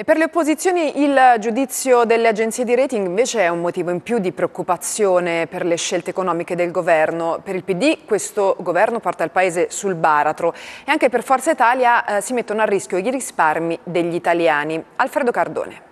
E per le opposizioni il giudizio delle agenzie di rating invece è un motivo in più di preoccupazione per le scelte economiche del governo. Per il PD questo governo porta il paese sul baratro e anche per Forza Italia eh, si mettono a rischio i risparmi degli italiani. Alfredo Cardone.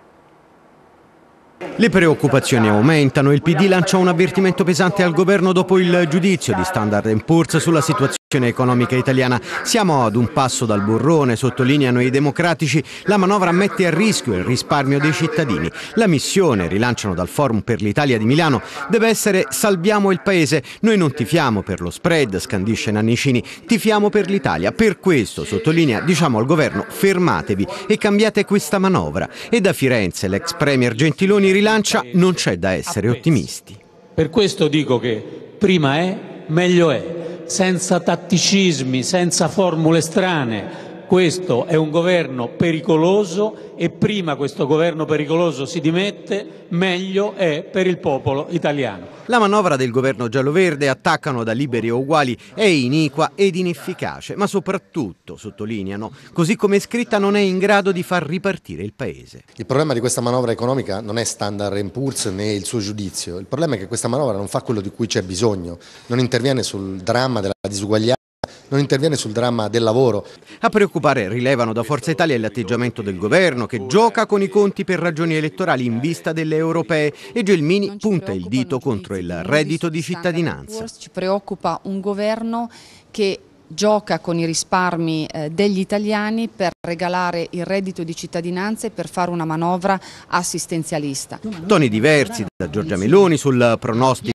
Le preoccupazioni aumentano, il PD lancia un avvertimento pesante al governo dopo il giudizio di Standard Poor's sulla situazione economica italiana. Siamo ad un passo dal burrone, sottolineano i democratici, la manovra mette a rischio il risparmio dei cittadini. La missione, rilanciano dal Forum per l'Italia di Milano, deve essere salviamo il paese. Noi non tifiamo per lo spread, scandisce Nannicini, tifiamo per l'Italia. Per questo, sottolinea, diciamo al governo fermatevi e cambiate questa manovra. E da Firenze l'ex premier Gentiloni rilancia non c'è da essere ottimisti. Per questo dico che prima è, meglio è senza tatticismi, senza formule strane, questo è un governo pericoloso e prima questo governo pericoloso si dimette, meglio è per il popolo italiano. La manovra del governo giallo-verde, attaccano da liberi e uguali, è iniqua ed inefficace, ma soprattutto, sottolineano, così come è scritta non è in grado di far ripartire il Paese. Il problema di questa manovra economica non è Standard Poor's né il suo giudizio, il problema è che questa manovra non fa quello di cui c'è bisogno, non interviene sul dramma della disuguaglianza non interviene sul dramma del lavoro. A preoccupare, rilevano da Forza Italia, l'atteggiamento del governo che gioca con i conti per ragioni elettorali in vista delle europee e Gelmini punta il dito contro il reddito di cittadinanza. Ci preoccupa un governo che gioca con i risparmi eh, degli italiani per regalare il reddito di cittadinanza e per fare una manovra assistenzialista. Toni diversi da Giorgia Meloni sul pronostico